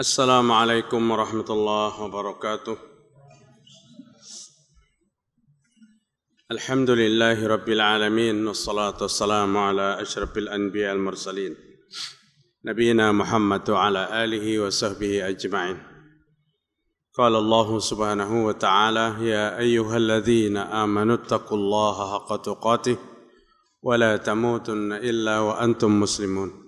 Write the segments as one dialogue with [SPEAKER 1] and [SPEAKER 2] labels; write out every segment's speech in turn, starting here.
[SPEAKER 1] السلام عليكم ورحمة الله وبركاته الحمد لله رب العالمين والصلاة والسلام على أشرف الأنبياء المرسلين نبينا محمد وعلى آله وصحبه أجمعين قال الله سبحانه وتعالى يا أيها الذين آمنوا اتقوا الله حق تقاته ولا تموتن إلا وأنتم مسلمون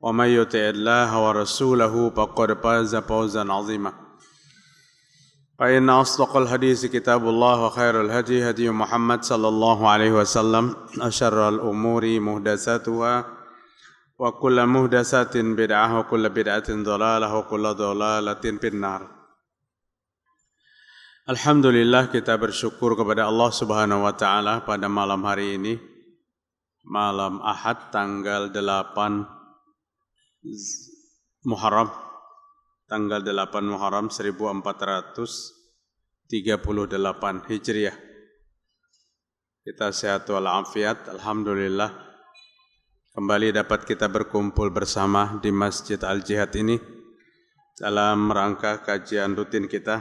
[SPEAKER 1] ومن يطع الله ورسوله فقد فاز فوزا عظيما فإن أصدق الحديث كتاب الله وخير الهدي هدي محمد صلى الله عليه وسلم أشر الأمور مهدساتها وكل مهدسات بدعة وكل بدعة ضلالة وكل ضلالة في النار Alhamdulillah kita bersyukur kepada Allah Subhanahu wa taala pada malam hari ini malam Ahad tanggal 8 Muharram tanggal 8 Muharram 1438 Hijriah. Kita sehat walafiat, alhamdulillah. Kembali dapat kita berkumpul bersama di Masjid Al-Jihad ini dalam rangka kajian rutin kita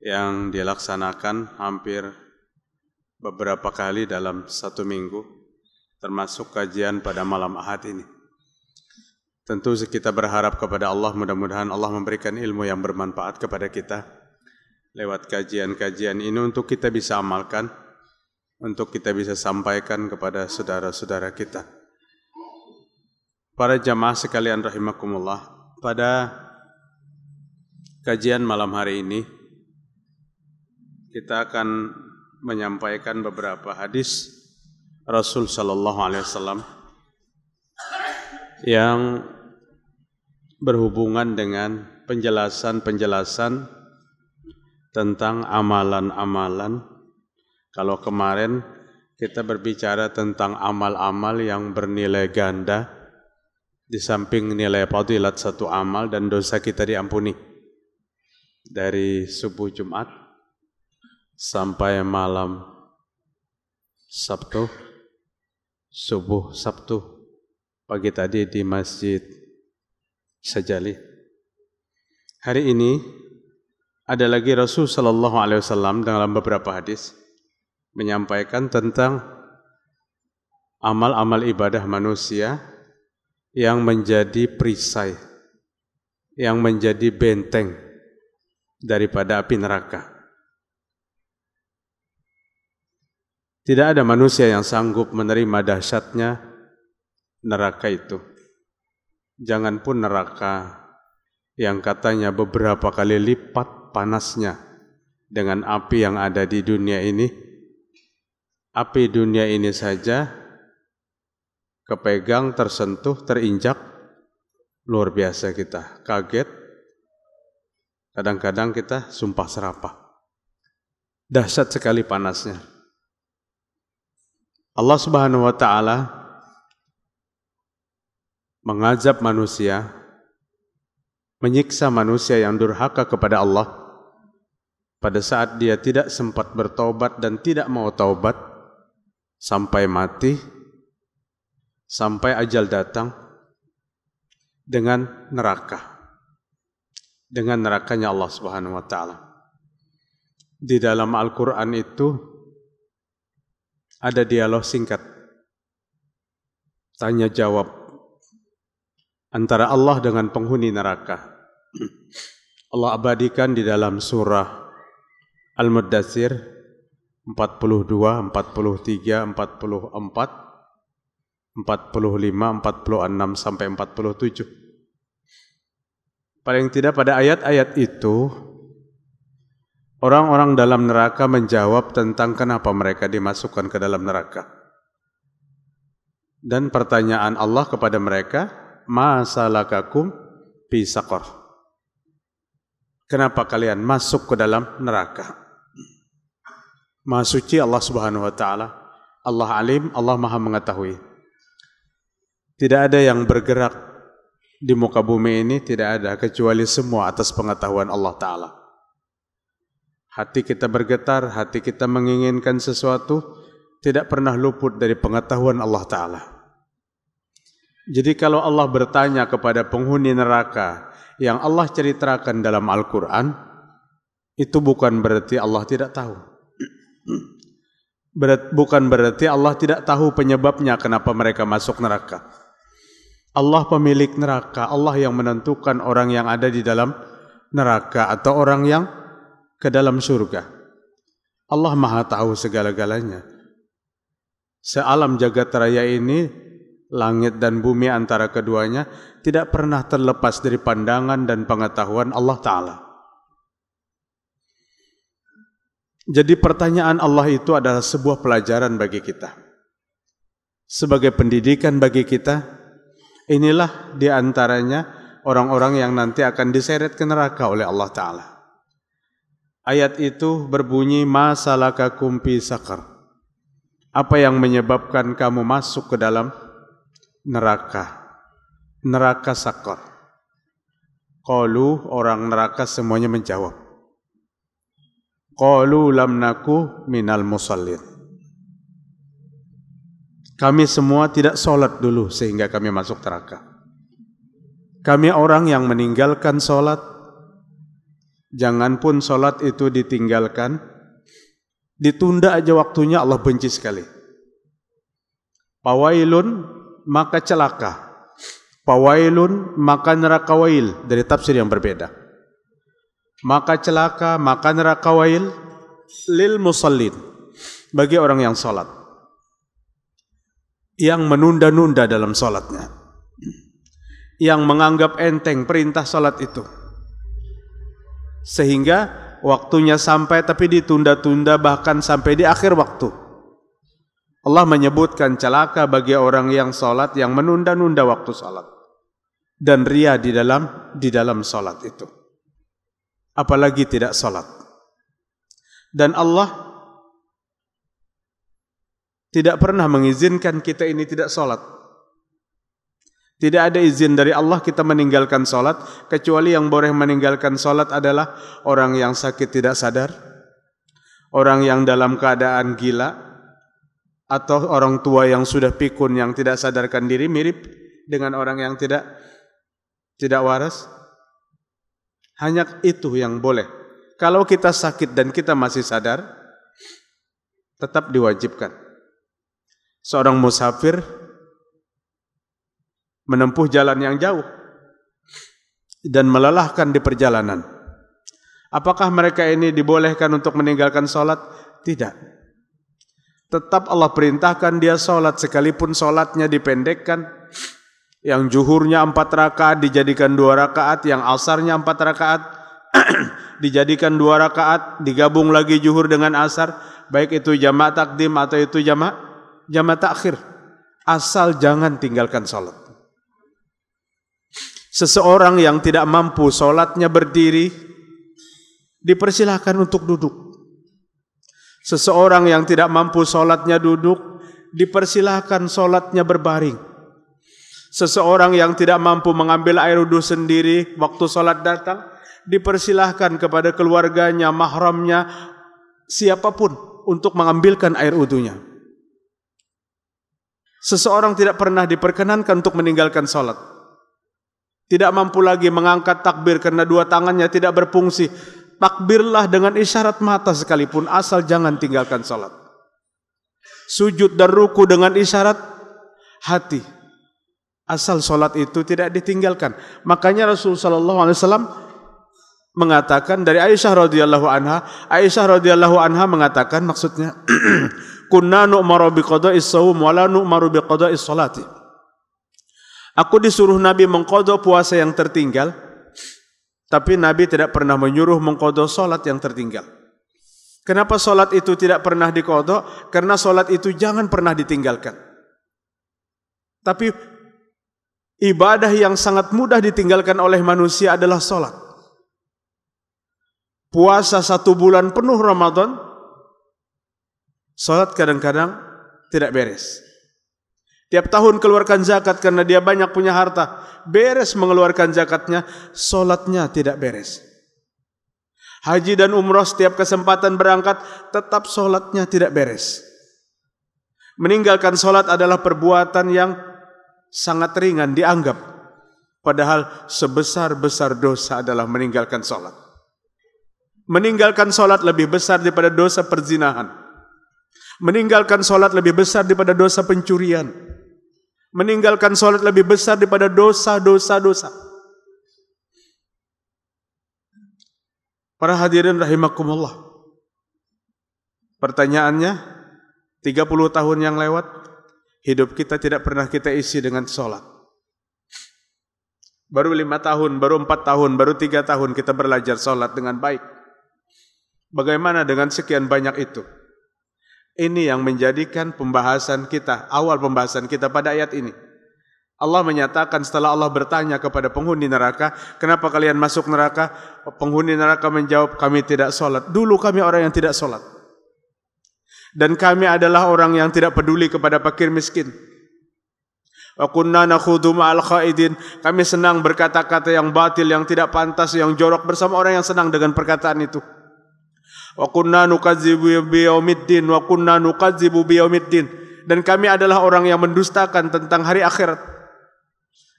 [SPEAKER 1] yang dilaksanakan hampir beberapa kali dalam satu minggu, termasuk kajian pada malam Ahad ini. Tentu kita berharap kepada Allah mudah-mudahan Allah memberikan ilmu yang bermanfaat kepada kita lewat kajian-kajian ini untuk kita bisa amalkan, untuk kita bisa sampaikan kepada saudara-saudara kita. Para jamaah sekalian rahimakumullah, pada kajian malam hari ini kita akan menyampaikan beberapa hadis Rasul Shallallahu Alaihi Wasallam yang berhubungan dengan penjelasan-penjelasan tentang amalan-amalan. Kalau kemarin kita berbicara tentang amal-amal yang bernilai ganda, di samping nilai fadilat satu amal dan dosa kita diampuni. Dari subuh Jumat sampai malam Sabtu, subuh Sabtu pagi tadi di Masjid Sajali. Hari ini ada lagi Rasul Shallallahu Alaihi Wasallam dalam beberapa hadis menyampaikan tentang amal-amal ibadah manusia yang menjadi perisai, yang menjadi benteng daripada api neraka. Tidak ada manusia yang sanggup menerima dahsyatnya neraka itu. Jangan pun neraka yang katanya beberapa kali lipat panasnya dengan api yang ada di dunia ini. Api dunia ini saja kepegang, tersentuh, terinjak, luar biasa kita kaget. Kadang-kadang kita sumpah serapah. Dahsyat sekali panasnya. Allah Subhanahu wa taala mengajab manusia, menyiksa manusia yang durhaka kepada Allah pada saat dia tidak sempat bertobat dan tidak mau taubat sampai mati, sampai ajal datang dengan neraka. Dengan nerakanya Allah Subhanahu wa taala. Di dalam Al-Qur'an itu ada dialog singkat tanya jawab antara Allah dengan penghuni neraka. Allah abadikan di dalam surah Al-Muddatsir 42, 43, 44, 45, 46 sampai 47. Paling tidak pada ayat-ayat itu orang-orang dalam neraka menjawab tentang kenapa mereka dimasukkan ke dalam neraka. Dan pertanyaan Allah kepada mereka, masalakakum bisakor. Kenapa kalian masuk ke dalam neraka? Maha suci Allah Subhanahu wa taala. Allah alim, Allah Maha mengetahui. Tidak ada yang bergerak di muka bumi ini tidak ada kecuali semua atas pengetahuan Allah taala. Hati kita bergetar, hati kita menginginkan sesuatu tidak pernah luput dari pengetahuan Allah taala. Jadi kalau Allah bertanya kepada penghuni neraka yang Allah ceritakan dalam Al-Quran, itu bukan berarti Allah tidak tahu. Berat, bukan berarti Allah tidak tahu penyebabnya kenapa mereka masuk neraka. Allah pemilik neraka, Allah yang menentukan orang yang ada di dalam neraka atau orang yang ke dalam surga. Allah maha tahu segala-galanya. Sealam jagat raya ini langit dan bumi antara keduanya tidak pernah terlepas dari pandangan dan pengetahuan Allah Ta'ala. Jadi pertanyaan Allah itu adalah sebuah pelajaran bagi kita. Sebagai pendidikan bagi kita, inilah diantaranya orang-orang yang nanti akan diseret ke neraka oleh Allah Ta'ala. Ayat itu berbunyi, Masalaka kumpi sakar. Apa yang menyebabkan kamu masuk ke dalam neraka. Neraka sakor. Kolu orang neraka semuanya menjawab. Kolu lam naku minal musallin. Kami semua tidak sholat dulu sehingga kami masuk neraka. Kami orang yang meninggalkan sholat. Jangan pun sholat itu ditinggalkan. Ditunda aja waktunya Allah benci sekali. Pawailun maka celaka. Pawailun maka neraka wail dari tafsir yang berbeda. Maka celaka, maka neraka wail lil musallin bagi orang yang salat. Yang menunda-nunda dalam salatnya. Yang menganggap enteng perintah salat itu. Sehingga waktunya sampai tapi ditunda-tunda bahkan sampai di akhir waktu Allah menyebutkan celaka bagi orang yang sholat yang menunda-nunda waktu sholat dan ria di dalam di dalam sholat itu. Apalagi tidak sholat. Dan Allah tidak pernah mengizinkan kita ini tidak sholat. Tidak ada izin dari Allah kita meninggalkan sholat, kecuali yang boleh meninggalkan sholat adalah orang yang sakit tidak sadar, orang yang dalam keadaan gila, atau orang tua yang sudah pikun yang tidak sadarkan diri mirip dengan orang yang tidak tidak waras? Hanya itu yang boleh. Kalau kita sakit dan kita masih sadar, tetap diwajibkan. Seorang musafir menempuh jalan yang jauh dan melelahkan di perjalanan. Apakah mereka ini dibolehkan untuk meninggalkan sholat? Tidak. Tetap Allah perintahkan dia sholat sekalipun sholatnya dipendekkan. Yang juhurnya empat rakaat dijadikan dua rakaat, yang asarnya empat rakaat dijadikan dua rakaat, digabung lagi juhur dengan asar, baik itu jamak takdim atau itu jamak jamak takhir. Asal jangan tinggalkan sholat. Seseorang yang tidak mampu sholatnya berdiri, dipersilahkan untuk duduk. Seseorang yang tidak mampu sholatnya duduk, dipersilahkan sholatnya berbaring. Seseorang yang tidak mampu mengambil air wudhu sendiri waktu sholat datang, dipersilahkan kepada keluarganya, mahramnya, siapapun untuk mengambilkan air wudhunya. Seseorang tidak pernah diperkenankan untuk meninggalkan sholat. Tidak mampu lagi mengangkat takbir karena dua tangannya tidak berfungsi takbirlah dengan isyarat mata sekalipun asal jangan tinggalkan salat. Sujud dan ruku dengan isyarat hati. Asal salat itu tidak ditinggalkan. Makanya Rasul sallallahu alaihi wasallam mengatakan dari Aisyah radhiyallahu anha, Aisyah radhiyallahu anha mengatakan maksudnya kunna nu'maru biqada'is shaum wa la nu'maru biqada'is salati. Aku disuruh Nabi mengkodok puasa yang tertinggal, tapi Nabi tidak pernah menyuruh mengkodok solat yang tertinggal. Kenapa solat itu tidak pernah dikodok? Karena solat itu jangan pernah ditinggalkan. Tapi ibadah yang sangat mudah ditinggalkan oleh manusia adalah solat. Puasa satu bulan penuh Ramadan, solat kadang-kadang tidak beres. Tiap tahun keluarkan zakat karena dia banyak punya harta. Beres mengeluarkan zakatnya, solatnya tidak beres. Haji dan umroh setiap kesempatan berangkat, tetap solatnya tidak beres. Meninggalkan solat adalah perbuatan yang sangat ringan dianggap. Padahal sebesar-besar dosa adalah meninggalkan solat. Meninggalkan solat lebih besar daripada dosa perzinahan. Meninggalkan solat lebih besar daripada dosa pencurian meninggalkan sholat lebih besar daripada dosa-dosa-dosa. Para hadirin rahimakumullah. Pertanyaannya, 30 tahun yang lewat, hidup kita tidak pernah kita isi dengan sholat. Baru lima tahun, baru empat tahun, baru tiga tahun kita belajar sholat dengan baik. Bagaimana dengan sekian banyak itu? Ini yang menjadikan pembahasan kita, awal pembahasan kita pada ayat ini. Allah menyatakan setelah Allah bertanya kepada penghuni neraka, kenapa kalian masuk neraka? Penghuni neraka menjawab, kami tidak sholat. Dulu kami orang yang tidak sholat. Dan kami adalah orang yang tidak peduli kepada pakir miskin. Kami senang berkata-kata yang batil, yang tidak pantas, yang jorok bersama orang yang senang dengan perkataan itu. Wa kunna nukadzibu biyaumiddin wa kunna nukadzibu biyaumiddin dan kami adalah orang yang mendustakan tentang hari akhirat.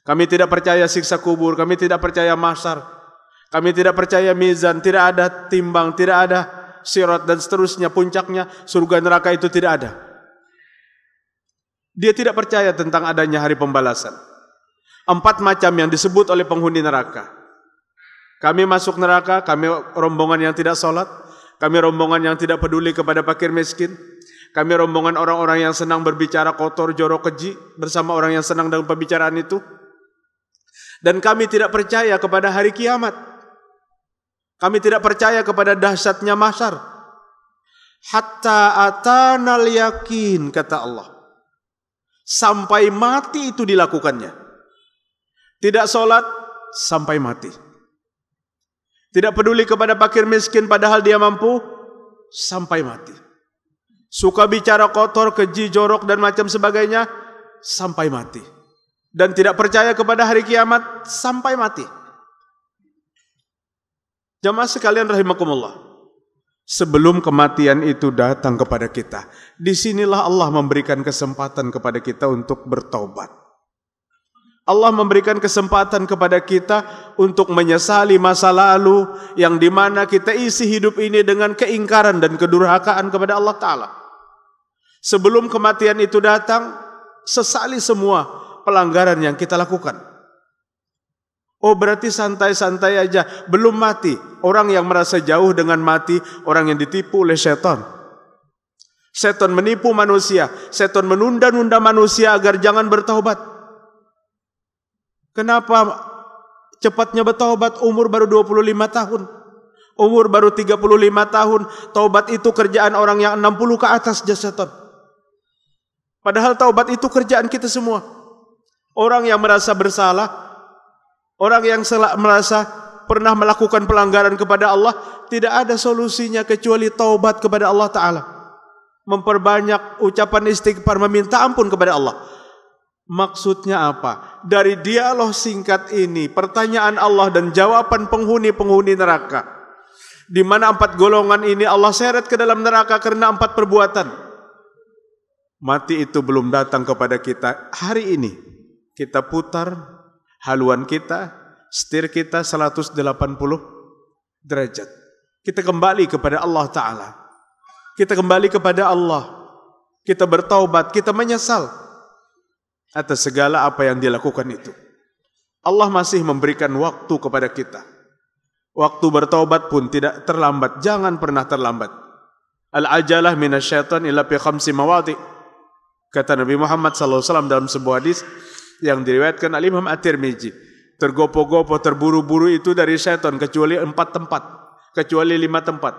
[SPEAKER 1] Kami tidak percaya siksa kubur, kami tidak percaya mahsyar. Kami tidak percaya mizan, tidak ada timbang, tidak ada sirat dan seterusnya puncaknya surga neraka itu tidak ada. Dia tidak percaya tentang adanya hari pembalasan. Empat macam yang disebut oleh penghuni neraka. Kami masuk neraka, kami rombongan yang tidak sholat, kami rombongan yang tidak peduli kepada fakir miskin. Kami rombongan orang-orang yang senang berbicara kotor, jorok keji bersama orang yang senang dalam pembicaraan itu. Dan kami tidak percaya kepada hari kiamat. Kami tidak percaya kepada dahsyatnya masyar. Hatta atanal yakin, kata Allah. Sampai mati itu dilakukannya. Tidak sholat sampai mati. Tidak peduli kepada fakir miskin padahal dia mampu sampai mati. Suka bicara kotor, keji, jorok dan macam sebagainya sampai mati. Dan tidak percaya kepada hari kiamat sampai mati. Jamaah sekalian rahimakumullah. Sebelum kematian itu datang kepada kita, disinilah Allah memberikan kesempatan kepada kita untuk bertobat. Allah memberikan kesempatan kepada kita untuk menyesali masa lalu yang mana kita isi hidup ini dengan keingkaran dan kedurhakaan kepada Allah Ta'ala. Sebelum kematian itu datang, sesali semua pelanggaran yang kita lakukan. Oh berarti santai-santai aja, belum mati. Orang yang merasa jauh dengan mati, orang yang ditipu oleh setan. Setan menipu manusia, setan menunda-nunda manusia agar jangan bertaubat. Kenapa cepatnya bertobat umur baru 25 tahun? Umur baru 35 tahun, taubat itu kerjaan orang yang 60 ke atas jasatan. Ya, Padahal taubat itu kerjaan kita semua. Orang yang merasa bersalah, orang yang merasa pernah melakukan pelanggaran kepada Allah, tidak ada solusinya kecuali taubat kepada Allah Ta'ala. Memperbanyak ucapan istighfar, meminta ampun kepada Allah. Maksudnya apa? Dari dialog singkat ini, pertanyaan Allah dan jawaban penghuni-penghuni neraka. Di mana empat golongan ini Allah seret ke dalam neraka karena empat perbuatan. Mati itu belum datang kepada kita hari ini. Kita putar haluan kita, setir kita 180 derajat. Kita kembali kepada Allah Ta'ala. Kita kembali kepada Allah. Kita bertaubat, kita menyesal atas segala apa yang dilakukan itu. Allah masih memberikan waktu kepada kita. Waktu bertaubat pun tidak terlambat, jangan pernah terlambat. Al-ajalah minasyaitan ila fi khamsi Kata Nabi Muhammad SAW dalam sebuah hadis yang diriwayatkan alim imam At-Tirmizi. Tergopo-gopo, terburu-buru itu dari syaitan kecuali empat tempat. Kecuali lima tempat.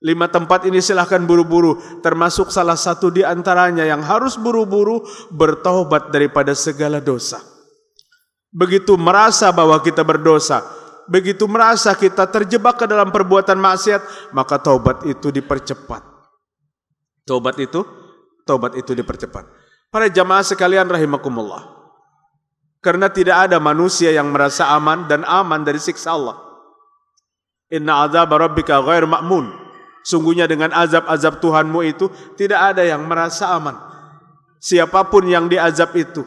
[SPEAKER 1] Lima tempat ini silahkan buru-buru, termasuk salah satu di antaranya yang harus buru-buru bertobat daripada segala dosa. Begitu merasa bahwa kita berdosa, begitu merasa kita terjebak ke dalam perbuatan maksiat, maka taubat itu dipercepat. Taubat itu, taubat itu dipercepat. Para jamaah sekalian rahimakumullah. Karena tidak ada manusia yang merasa aman dan aman dari siksa Allah. Inna azab rabbika ghair ma'mun. Sungguhnya dengan azab-azab Tuhanmu itu tidak ada yang merasa aman. Siapapun yang diazab itu.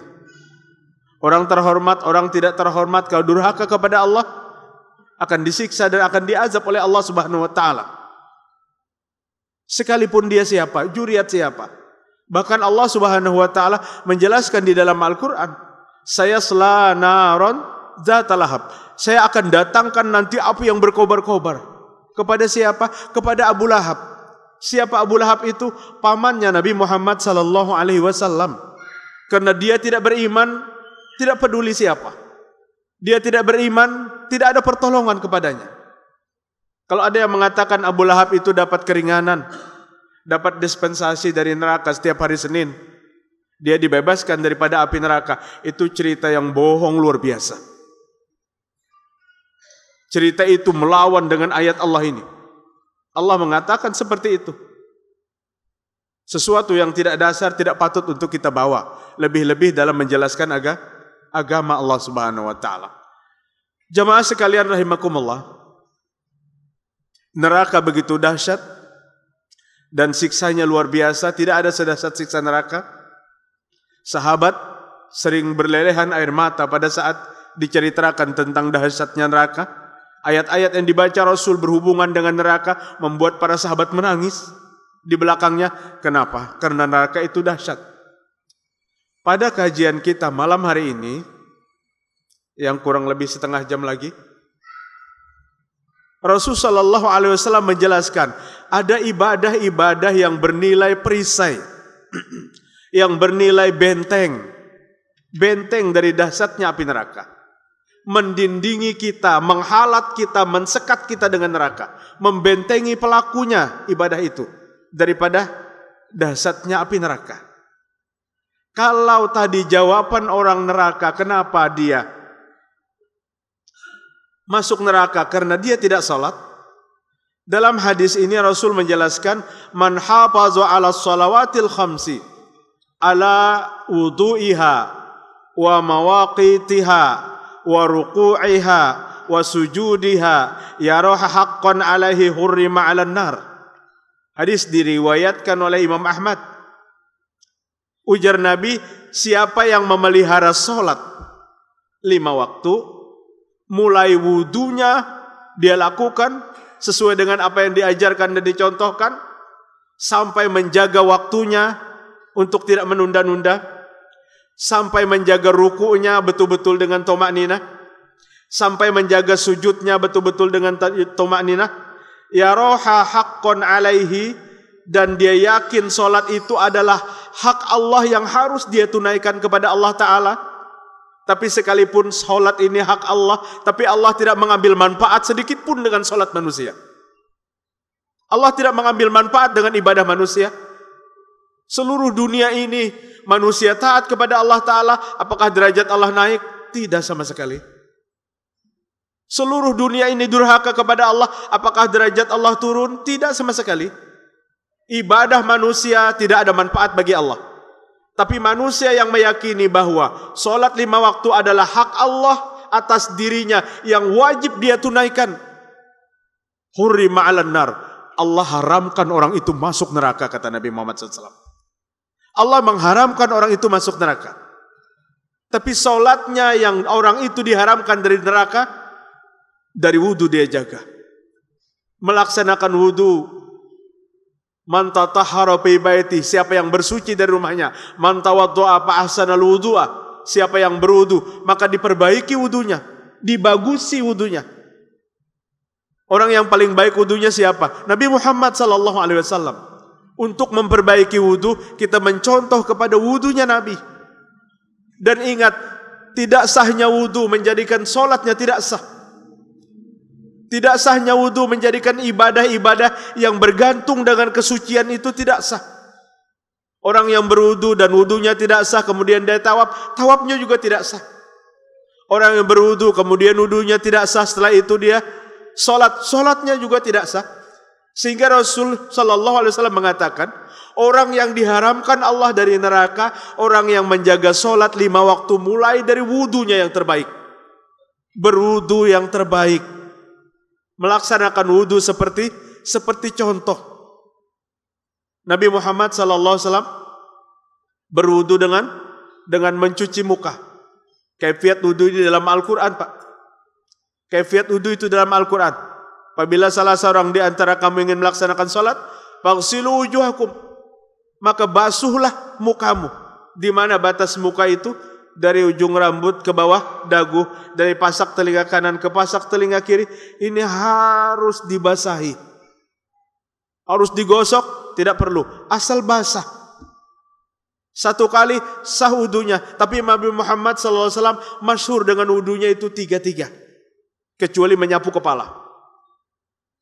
[SPEAKER 1] Orang terhormat, orang tidak terhormat kalau durhaka kepada Allah akan disiksa dan akan diazab oleh Allah Subhanahu wa taala. Sekalipun dia siapa, juriat siapa. Bahkan Allah Subhanahu wa taala menjelaskan di dalam Al-Qur'an, saya selanaron zatalahab. Saya akan datangkan nanti api yang berkobar-kobar kepada siapa? Kepada Abu Lahab. Siapa Abu Lahab itu? Pamannya Nabi Muhammad sallallahu alaihi wasallam. Karena dia tidak beriman, tidak peduli siapa. Dia tidak beriman, tidak ada pertolongan kepadanya. Kalau ada yang mengatakan Abu Lahab itu dapat keringanan, dapat dispensasi dari neraka setiap hari Senin, dia dibebaskan daripada api neraka. Itu cerita yang bohong luar biasa. Cerita itu melawan dengan ayat Allah ini. Allah mengatakan seperti itu. Sesuatu yang tidak dasar tidak patut untuk kita bawa, lebih-lebih dalam menjelaskan agama Allah Subhanahu wa taala. Jamaah sekalian rahimakumullah. Neraka begitu dahsyat dan siksanya luar biasa, tidak ada sedahsyat siksa neraka. Sahabat sering berlelehan air mata pada saat diceritakan tentang dahsyatnya neraka. Ayat-ayat yang dibaca Rasul berhubungan dengan neraka membuat para sahabat menangis di belakangnya. Kenapa? Karena neraka itu dahsyat. Pada kajian kita malam hari ini, yang kurang lebih setengah jam lagi, Rasul Shallallahu Alaihi Wasallam menjelaskan ada ibadah-ibadah yang bernilai perisai, yang bernilai benteng, benteng dari dahsyatnya api neraka mendindingi kita, menghalat kita, mensekat kita dengan neraka, membentengi pelakunya ibadah itu daripada dasarnya api neraka. Kalau tadi jawaban orang neraka, kenapa dia masuk neraka? Karena dia tidak salat. Dalam hadis ini Rasul menjelaskan man hafazu ala salawatil khamsi ala wudu'iha wa mawaqitiha wa ruku'iha wa sujudiha ya roha haqqan alaihi hurrima 'alan nar. Hadis diriwayatkan oleh Imam Ahmad. Ujar Nabi, siapa yang memelihara sholat lima waktu, mulai wudunya dia lakukan sesuai dengan apa yang diajarkan dan dicontohkan, sampai menjaga waktunya untuk tidak menunda-nunda, sampai menjaga rukunya betul-betul dengan tomak nina, sampai menjaga sujudnya betul-betul dengan tomak nina. Ya roha haqqon alaihi dan dia yakin solat itu adalah hak Allah yang harus dia tunaikan kepada Allah Ta'ala. Tapi sekalipun solat ini hak Allah, tapi Allah tidak mengambil manfaat sedikit pun dengan solat manusia. Allah tidak mengambil manfaat dengan ibadah manusia. Seluruh dunia ini manusia taat kepada Allah Ta'ala, apakah derajat Allah naik? Tidak sama sekali. Seluruh dunia ini durhaka kepada Allah, apakah derajat Allah turun? Tidak sama sekali. Ibadah manusia tidak ada manfaat bagi Allah. Tapi manusia yang meyakini bahwa solat lima waktu adalah hak Allah atas dirinya yang wajib dia tunaikan. Hurri ma'alan nar. Allah haramkan orang itu masuk neraka kata Nabi Muhammad SAW. Allah mengharamkan orang itu masuk neraka. Tapi sholatnya yang orang itu diharamkan dari neraka, dari wudhu dia jaga. Melaksanakan wudhu, mantatahara siapa yang bersuci dari rumahnya, apa asana wudhu'a, siapa yang berwudhu, maka diperbaiki wudhunya, dibagusi wudhunya. Orang yang paling baik wudhunya siapa? Nabi Muhammad sallallahu alaihi wasallam. Untuk memperbaiki wudhu, kita mencontoh kepada wudhunya Nabi. Dan ingat, tidak sahnya wudhu menjadikan solatnya tidak sah. Tidak sahnya wudhu menjadikan ibadah-ibadah yang bergantung dengan kesucian itu tidak sah. Orang yang berwudhu dan wudhunya tidak sah, kemudian dia tawaf, tawafnya juga tidak sah. Orang yang berwudhu, kemudian wudhunya tidak sah, setelah itu dia solat, solatnya juga tidak sah. Sehingga Rasul Shallallahu Alaihi Wasallam mengatakan, orang yang diharamkan Allah dari neraka, orang yang menjaga sholat lima waktu mulai dari wudhunya yang terbaik, berwudhu yang terbaik, melaksanakan wudhu seperti seperti contoh. Nabi Muhammad Shallallahu Alaihi Wasallam berwudhu dengan dengan mencuci muka. Kefiat wudhu di dalam Al-Quran, Pak. Kefiat wudhu itu dalam Al-Quran. Apabila salah seorang di antara kamu ingin melaksanakan salat, fagsilu wujuhakum. Maka basuhlah mukamu. Di mana batas muka itu? Dari ujung rambut ke bawah dagu, dari pasak telinga kanan ke pasak telinga kiri, ini harus dibasahi. Harus digosok, tidak perlu. Asal basah. Satu kali sah wudunya, tapi Nabi Muhammad SAW masyhur dengan wudunya itu tiga-tiga. Kecuali menyapu kepala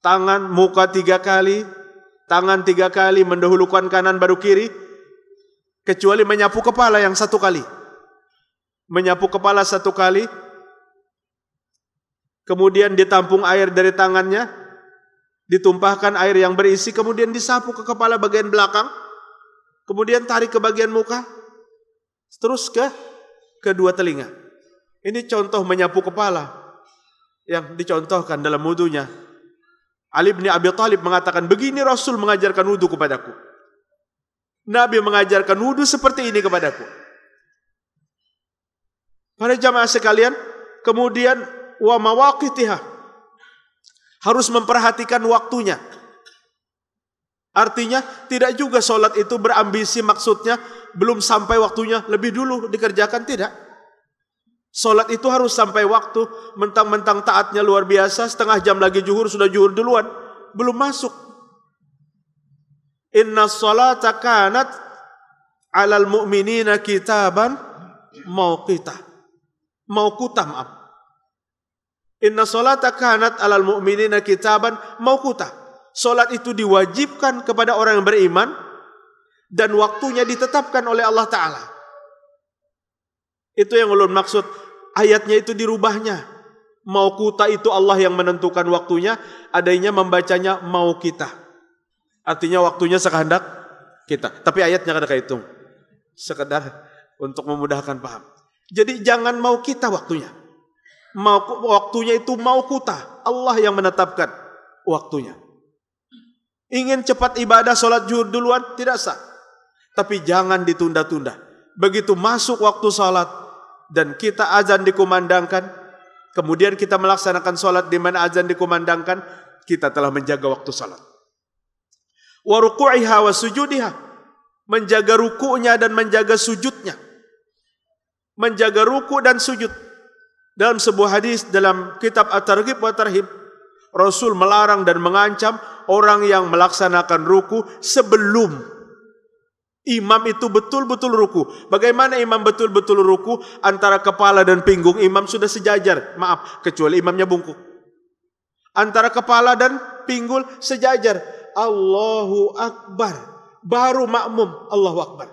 [SPEAKER 1] tangan, muka tiga kali, tangan tiga kali mendahulukan kanan baru kiri, kecuali menyapu kepala yang satu kali. Menyapu kepala satu kali, kemudian ditampung air dari tangannya, ditumpahkan air yang berisi, kemudian disapu ke kepala bagian belakang, kemudian tarik ke bagian muka, terus ke kedua telinga. Ini contoh menyapu kepala yang dicontohkan dalam mudunya Ali bin Abi Talib mengatakan, begini Rasul mengajarkan wudhu kepadaku. Nabi mengajarkan wudhu seperti ini kepadaku. Para jamaah sekalian, kemudian wa mawaqitiha harus memperhatikan waktunya. Artinya tidak juga sholat itu berambisi maksudnya belum sampai waktunya lebih dulu dikerjakan tidak. Sholat itu harus sampai waktu, mentang-mentang taatnya luar biasa, setengah jam lagi juhur, sudah juhur duluan. Belum masuk. Inna sholata kanat alal mu'minina kitaban mau kita. Mau kuta, maaf. Inna sholata kanat alal mu'minina kitaban mau kuta. Sholat itu diwajibkan kepada orang yang beriman dan waktunya ditetapkan oleh Allah Ta'ala. Itu yang ulun maksud. Ayatnya itu dirubahnya. Mau kuta itu Allah yang menentukan waktunya, adanya membacanya mau kita. Artinya waktunya sekehendak kita. Tapi ayatnya kada kehitung. Sekedar untuk memudahkan paham. Jadi jangan mau kita waktunya. Mau waktunya itu mau kuta. Allah yang menetapkan waktunya. Ingin cepat ibadah sholat zuhur duluan tidak sah. Tapi jangan ditunda-tunda begitu masuk waktu salat dan kita azan dikumandangkan, kemudian kita melaksanakan salat di mana azan dikumandangkan, kita telah menjaga waktu salat. Wa ruku'iha sujudiha, menjaga ruku'nya dan menjaga sujudnya. Menjaga ruku dan sujud. Dalam sebuah hadis dalam kitab At-Targhib wa Tarhib, Rasul melarang dan mengancam orang yang melaksanakan ruku sebelum Imam itu betul-betul ruku. Bagaimana imam betul-betul ruku antara kepala dan pinggung imam sudah sejajar. Maaf, kecuali imamnya bungkuk. Antara kepala dan pinggul sejajar. Allahu Akbar. Baru makmum. Allahu Akbar.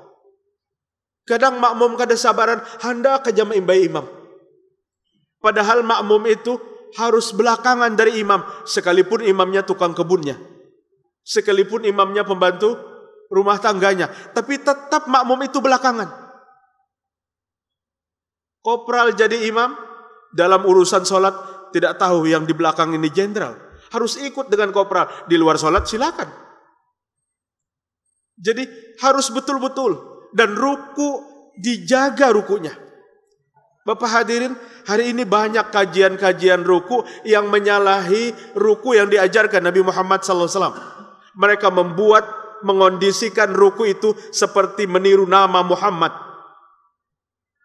[SPEAKER 1] Kadang makmum kada sabaran hendak kejam imbai imam. Padahal makmum itu harus belakangan dari imam. Sekalipun imamnya tukang kebunnya. Sekalipun imamnya pembantu rumah tangganya, tapi tetap makmum itu belakangan. Kopral jadi imam dalam urusan sholat tidak tahu yang di belakang ini jenderal. Harus ikut dengan kopral. Di luar sholat silakan. Jadi harus betul-betul. Dan ruku dijaga rukunya. Bapak hadirin, hari ini banyak kajian-kajian ruku yang menyalahi ruku yang diajarkan Nabi Muhammad SAW. Mereka membuat mengondisikan ruku itu seperti meniru nama Muhammad.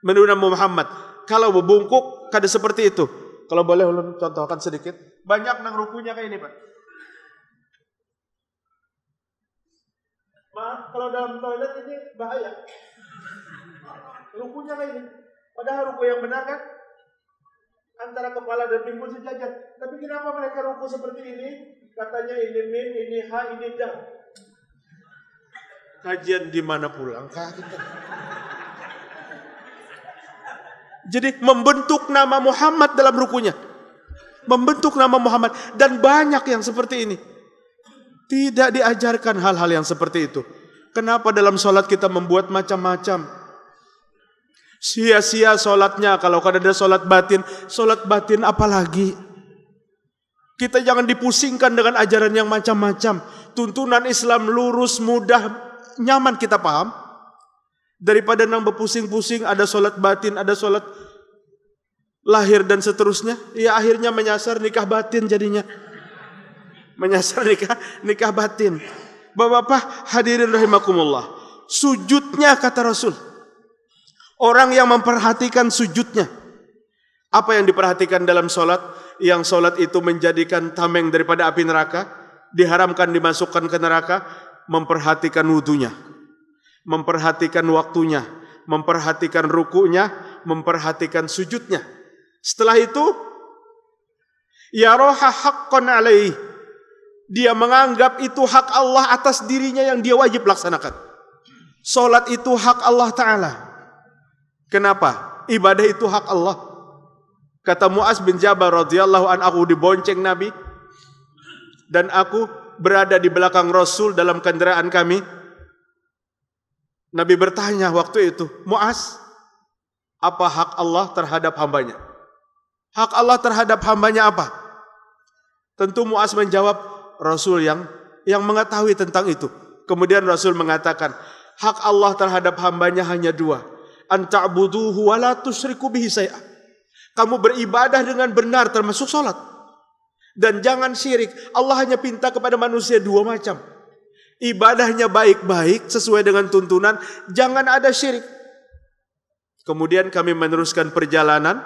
[SPEAKER 1] Meniru nama Muhammad. Kalau membungkuk kada seperti itu. Kalau boleh ulun contohkan sedikit. Banyak nang rukunya kayak ini, Pak. Ma, kalau dalam toilet ini bahaya. Rukunya kayak ini. Padahal ruku yang benar kan antara kepala dan pinggul sejajar. Tapi kenapa mereka ruku seperti ini? Katanya ini mim, ini ha, ini dah kajian di mana pulang kah Jadi membentuk nama Muhammad dalam rukunya. Membentuk nama Muhammad. Dan banyak yang seperti ini. Tidak diajarkan hal-hal yang seperti itu. Kenapa dalam sholat kita membuat macam-macam? Sia-sia sholatnya. Kalau ada sholat batin. Sholat batin apalagi? Kita jangan dipusingkan dengan ajaran yang macam-macam. Tuntunan Islam lurus, mudah, nyaman kita paham daripada nang berpusing-pusing ada sholat batin ada sholat lahir dan seterusnya ya akhirnya menyasar nikah batin jadinya menyasar nikah nikah batin Bapak-bapak hadirin rahimakumullah sujudnya kata Rasul orang yang memperhatikan sujudnya apa yang diperhatikan dalam sholat yang sholat itu menjadikan tameng daripada api neraka diharamkan dimasukkan ke neraka memperhatikan wudhunya, memperhatikan waktunya, memperhatikan rukunya, memperhatikan sujudnya. Setelah itu, ya roha haqqan alaih. Dia menganggap itu hak Allah atas dirinya yang dia wajib laksanakan. Salat itu hak Allah Ta'ala. Kenapa? Ibadah itu hak Allah. Kata Muaz bin Jabal radhiyallahu an aku dibonceng Nabi dan aku berada di belakang Rasul dalam kendaraan kami? Nabi bertanya waktu itu, Muas, apa hak Allah terhadap hambanya? Hak Allah terhadap hambanya apa? Tentu Muas menjawab, Rasul yang yang mengetahui tentang itu. Kemudian Rasul mengatakan, hak Allah terhadap hambanya hanya dua. Anta'buduhu wa la tusriku bihi Kamu beribadah dengan benar termasuk sholat dan jangan syirik. Allah hanya pinta kepada manusia dua macam. Ibadahnya baik-baik sesuai dengan tuntunan. Jangan ada syirik. Kemudian kami meneruskan perjalanan.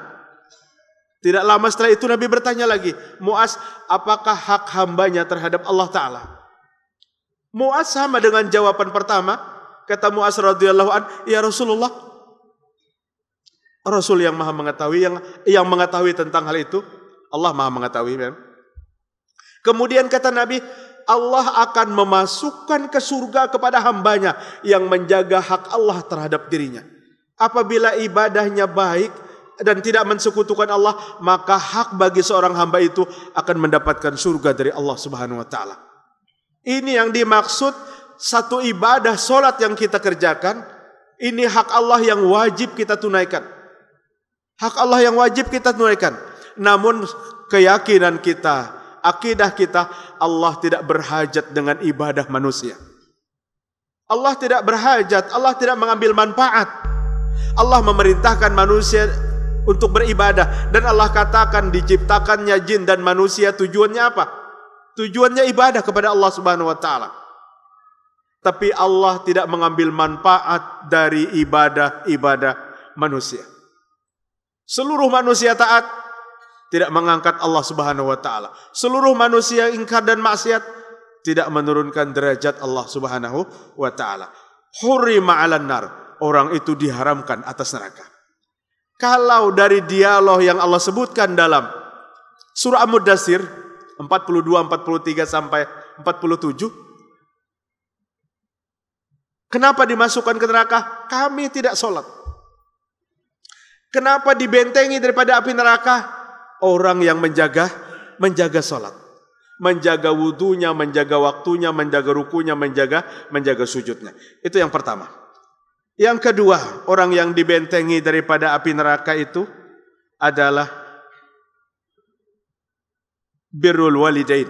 [SPEAKER 1] Tidak lama setelah itu Nabi bertanya lagi. Mu'az apakah hak hambanya terhadap Allah Ta'ala? Mu'az sama dengan jawaban pertama. Kata Mu'az radhiyallahu an, Ya Rasulullah, Rasul yang maha mengetahui yang yang mengetahui tentang hal itu Allah maha mengetahui memang. Kemudian kata Nabi, Allah akan memasukkan ke surga kepada hambanya yang menjaga hak Allah terhadap dirinya. Apabila ibadahnya baik dan tidak mensekutukan Allah, maka hak bagi seorang hamba itu akan mendapatkan surga dari Allah Subhanahu wa taala. Ini yang dimaksud satu ibadah solat yang kita kerjakan, ini hak Allah yang wajib kita tunaikan. Hak Allah yang wajib kita tunaikan. Namun keyakinan kita, akidah kita, Allah tidak berhajat dengan ibadah manusia. Allah tidak berhajat, Allah tidak mengambil manfaat. Allah memerintahkan manusia untuk beribadah dan Allah katakan diciptakannya jin dan manusia tujuannya apa? Tujuannya ibadah kepada Allah Subhanahu wa taala. Tapi Allah tidak mengambil manfaat dari ibadah-ibadah manusia. Seluruh manusia taat, tidak mengangkat Allah Subhanahu wa taala. Seluruh manusia ingkar dan maksiat tidak menurunkan derajat Allah Subhanahu wa taala. Hurima 'alan nar. Orang itu diharamkan atas neraka. Kalau dari dialog yang Allah sebutkan dalam surah Mudassir 42 43 sampai 47 Kenapa dimasukkan ke neraka? Kami tidak sholat. Kenapa dibentengi daripada api neraka? orang yang menjaga menjaga salat, menjaga wudhunya, menjaga waktunya, menjaga rukunya, menjaga menjaga sujudnya. Itu yang pertama. Yang kedua, orang yang dibentengi daripada api neraka itu adalah birrul walidain.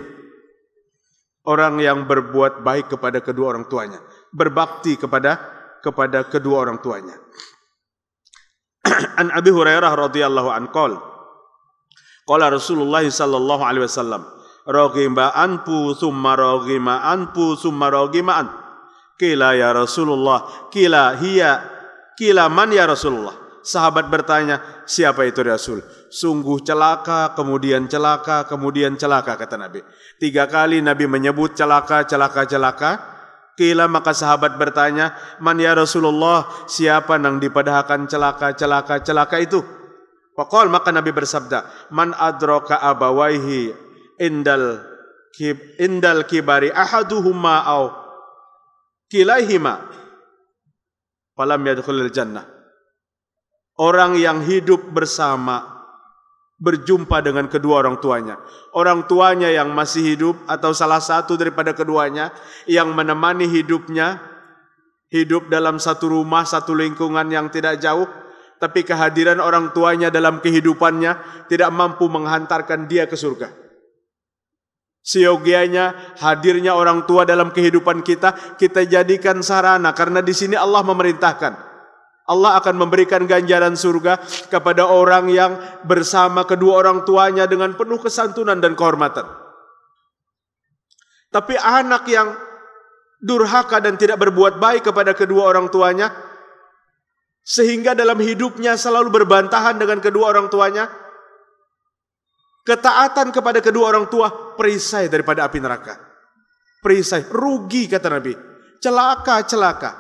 [SPEAKER 1] Orang yang berbuat baik kepada kedua orang tuanya, berbakti kepada kepada kedua orang tuanya. An Abi Hurairah radhiyallahu anhu Qala Rasulullah sallallahu alaihi wasallam, "Raghima anfu tsumma raghima anfu tsumma raghima an." Kila ya Rasulullah, kila hiya, kila man ya Rasulullah. Sahabat bertanya, siapa itu Rasul? Sungguh celaka, kemudian celaka, kemudian celaka, kata Nabi. Tiga kali Nabi menyebut celaka, celaka, celaka. Kila maka sahabat bertanya, man ya Rasulullah, siapa nang dipadahkan celaka, celaka, celaka itu? Pakol maka Nabi bersabda, "Man adroka abawaihi indal kib, indal kibari ahaduhuma au kilaihima falam yadkhulul jannah." Orang yang hidup bersama berjumpa dengan kedua orang tuanya. Orang tuanya yang masih hidup atau salah satu daripada keduanya yang menemani hidupnya hidup dalam satu rumah, satu lingkungan yang tidak jauh tapi kehadiran orang tuanya dalam kehidupannya tidak mampu menghantarkan dia ke surga. Seyogianya hadirnya orang tua dalam kehidupan kita, kita jadikan sarana karena di sini Allah memerintahkan. Allah akan memberikan ganjaran surga kepada orang yang bersama kedua orang tuanya dengan penuh kesantunan dan kehormatan. Tapi anak yang durhaka dan tidak berbuat baik kepada kedua orang tuanya, sehingga dalam hidupnya selalu berbantahan dengan kedua orang tuanya? Ketaatan kepada kedua orang tua perisai daripada api neraka. Perisai, rugi kata Nabi. Celaka, celaka.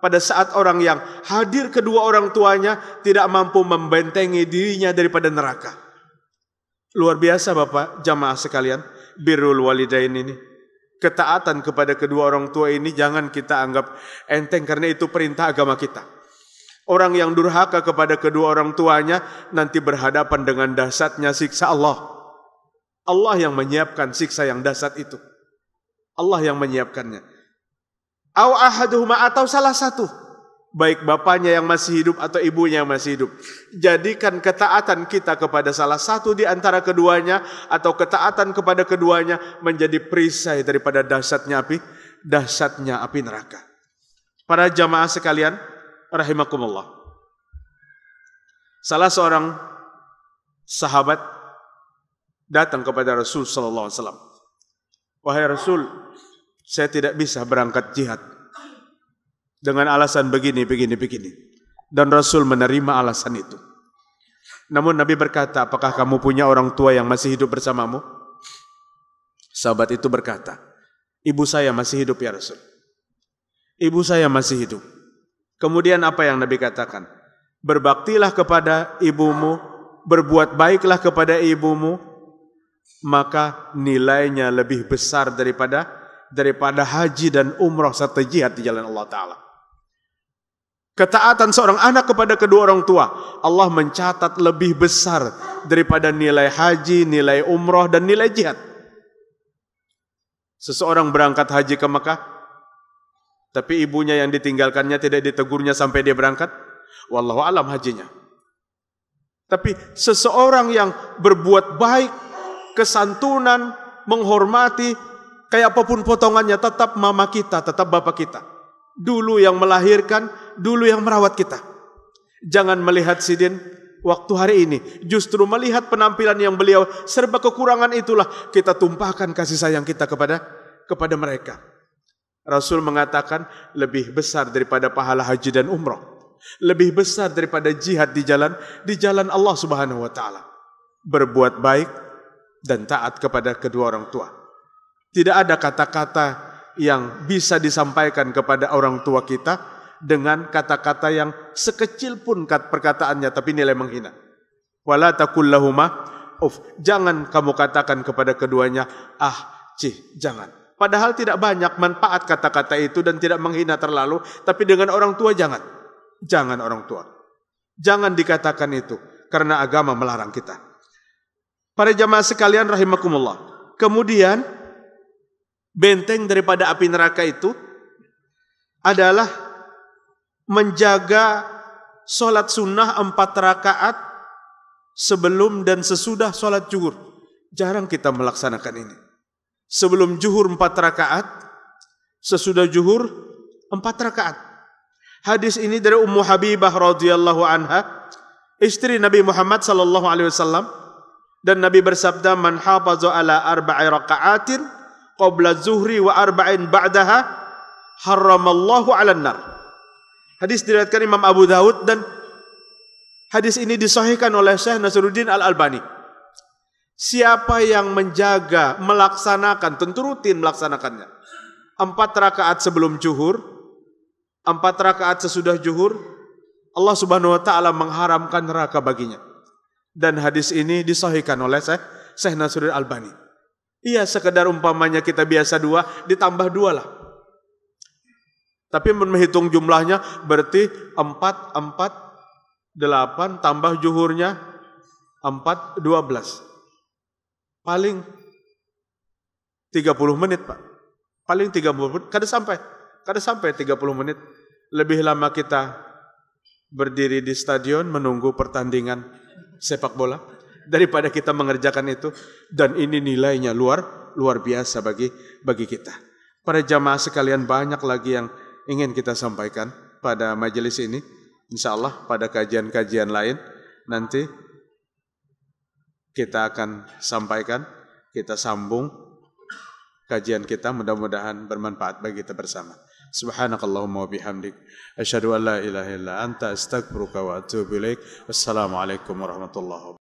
[SPEAKER 1] Pada saat orang yang hadir kedua orang tuanya tidak mampu membentengi dirinya daripada neraka. Luar biasa Bapak, jamaah sekalian. birul walidain ini. Ketaatan kepada kedua orang tua ini jangan kita anggap enteng karena itu perintah agama kita. Orang yang durhaka kepada kedua orang tuanya nanti berhadapan dengan dasatnya siksa Allah. Allah yang menyiapkan siksa yang dasat itu. Allah yang menyiapkannya. Au ahaduhuma atau salah satu. Baik bapaknya yang masih hidup atau ibunya yang masih hidup. Jadikan ketaatan kita kepada salah satu di antara keduanya atau ketaatan kepada keduanya menjadi perisai daripada dasatnya api, dasatnya api neraka. Para jamaah sekalian, rahimakumullah. Salah seorang sahabat datang kepada Rasul sallallahu alaihi wasallam. Wahai Rasul, saya tidak bisa berangkat jihad dengan alasan begini, begini, begini. Dan Rasul menerima alasan itu. Namun Nabi berkata, apakah kamu punya orang tua yang masih hidup bersamamu? Sahabat itu berkata, ibu saya masih hidup ya Rasul. Ibu saya masih hidup. Kemudian apa yang Nabi katakan? Berbaktilah kepada ibumu, berbuat baiklah kepada ibumu, maka nilainya lebih besar daripada daripada haji dan umroh serta jihad di jalan Allah Ta'ala. Ketaatan seorang anak kepada kedua orang tua, Allah mencatat lebih besar daripada nilai haji, nilai umroh, dan nilai jihad. Seseorang berangkat haji ke Mekah, tapi ibunya yang ditinggalkannya tidak ditegurnya sampai dia berangkat? Wallahu alam hajinya. Tapi seseorang yang berbuat baik, kesantunan, menghormati, kayak apapun potongannya tetap mama kita, tetap bapak kita. Dulu yang melahirkan, dulu yang merawat kita. Jangan melihat sidin waktu hari ini. Justru melihat penampilan yang beliau serba kekurangan itulah kita tumpahkan kasih sayang kita kepada kepada mereka. Rasul mengatakan lebih besar daripada pahala haji dan umrah. Lebih besar daripada jihad di jalan di jalan Allah Subhanahu wa taala. Berbuat baik dan taat kepada kedua orang tua. Tidak ada kata-kata yang bisa disampaikan kepada orang tua kita dengan kata-kata yang sekecil pun perkataannya tapi nilai menghina. Wala takullahuma uf. Jangan kamu katakan kepada keduanya, ah, cih, jangan Padahal tidak banyak manfaat kata-kata itu dan tidak menghina terlalu, tapi dengan orang tua jangan. Jangan orang tua. Jangan dikatakan itu karena agama melarang kita. Para jamaah sekalian rahimakumullah. Kemudian benteng daripada api neraka itu adalah menjaga sholat sunnah empat rakaat sebelum dan sesudah sholat zuhur. Jarang kita melaksanakan ini sebelum juhur empat rakaat, sesudah juhur empat rakaat. Hadis ini dari Ummu Habibah radhiyallahu anha, istri Nabi Muhammad sallallahu alaihi wasallam dan Nabi bersabda man hafaza ala arba'i raka'atin qabla zuhri wa arba'in ba'daha haramallahu 'alan nar. Hadis diriwayatkan Imam Abu Dawud dan hadis ini disahihkan oleh Syekh Nasruddin Al Albani. Siapa yang menjaga, melaksanakan, tentu rutin melaksanakannya. Empat rakaat sebelum juhur, empat rakaat sesudah juhur, Allah subhanahu wa ta'ala mengharamkan neraka baginya. Dan hadis ini disahihkan oleh Syekh, Syekh Nasruddin Albani. Iya sekedar umpamanya kita biasa dua, ditambah dua lah. Tapi menghitung jumlahnya berarti empat, empat, delapan, tambah juhurnya empat, dua belas. Paling 30 menit, Pak. Paling 30 menit, kada sampai. Kada sampai 30 menit. Lebih lama kita berdiri di stadion menunggu pertandingan sepak bola daripada kita mengerjakan itu dan ini nilainya luar luar biasa bagi bagi kita. Para jamaah sekalian banyak lagi yang ingin kita sampaikan pada majelis ini. Insya Allah pada kajian-kajian lain nanti kita akan sampaikan, kita sambung kajian kita mudah-mudahan bermanfaat bagi kita bersama. Subhanakallahumma wa bihamdik asyhadu an la ilaha illa anta astaghfiruka wa atubu ilaik. Wassalamualaikum warahmatullahi wabarakatuh.